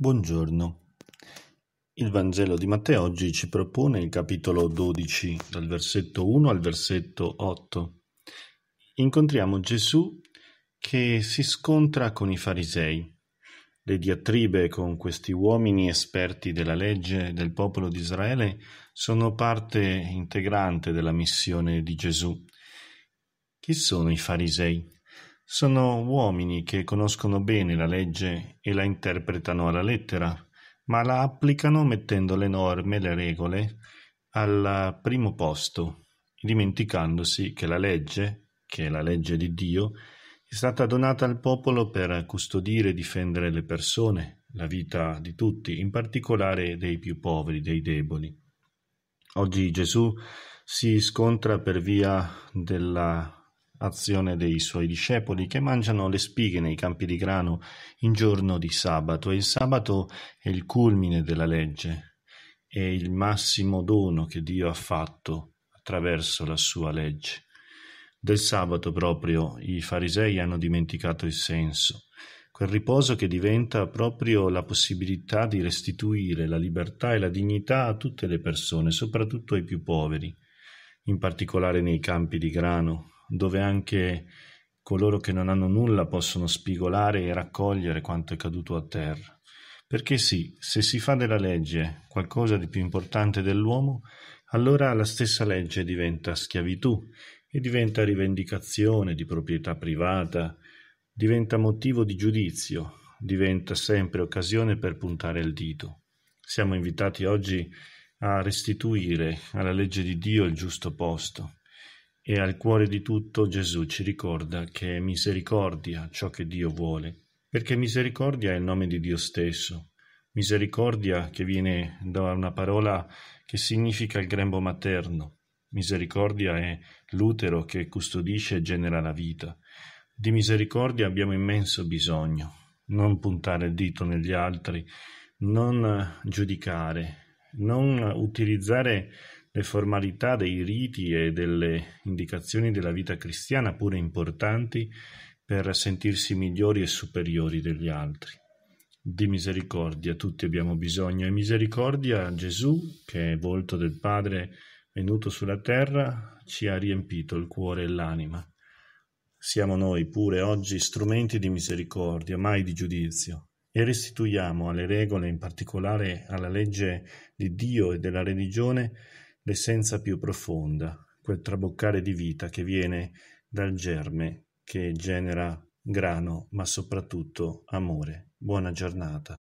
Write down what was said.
Buongiorno. Il Vangelo di Matteo oggi ci propone il capitolo 12, dal versetto 1 al versetto 8. Incontriamo Gesù che si scontra con i farisei. Le diatribe con questi uomini esperti della legge del popolo di Israele sono parte integrante della missione di Gesù. Chi sono i farisei? Sono uomini che conoscono bene la legge e la interpretano alla lettera, ma la applicano mettendo le norme e le regole al primo posto, dimenticandosi che la legge, che è la legge di Dio, è stata donata al popolo per custodire e difendere le persone, la vita di tutti, in particolare dei più poveri, dei deboli. Oggi Gesù si scontra per via della azione dei suoi discepoli che mangiano le spighe nei campi di grano in giorno di sabato e il sabato è il culmine della legge, è il massimo dono che Dio ha fatto attraverso la sua legge. Del sabato proprio i farisei hanno dimenticato il senso, quel riposo che diventa proprio la possibilità di restituire la libertà e la dignità a tutte le persone, soprattutto ai più poveri, in particolare nei campi di grano, dove anche coloro che non hanno nulla possono spigolare e raccogliere quanto è caduto a terra. Perché sì, se si fa della legge qualcosa di più importante dell'uomo, allora la stessa legge diventa schiavitù e diventa rivendicazione di proprietà privata, diventa motivo di giudizio, diventa sempre occasione per puntare il dito. Siamo invitati oggi a restituire alla legge di Dio il giusto posto e al cuore di tutto Gesù ci ricorda che è misericordia ciò che Dio vuole, perché misericordia è il nome di Dio stesso. Misericordia che viene da una parola che significa il grembo materno. Misericordia è l'utero che custodisce e genera la vita. Di misericordia abbiamo immenso bisogno. Non puntare il dito negli altri, non giudicare, non utilizzare le formalità dei riti e delle indicazioni della vita cristiana, pure importanti per sentirsi migliori e superiori degli altri. Di misericordia tutti abbiamo bisogno e misericordia a Gesù, che è volto del Padre venuto sulla terra, ci ha riempito il cuore e l'anima. Siamo noi pure oggi strumenti di misericordia, mai di giudizio, e restituiamo alle regole, in particolare alla legge di Dio e della religione, l'essenza più profonda, quel traboccare di vita che viene dal germe che genera grano ma soprattutto amore. Buona giornata.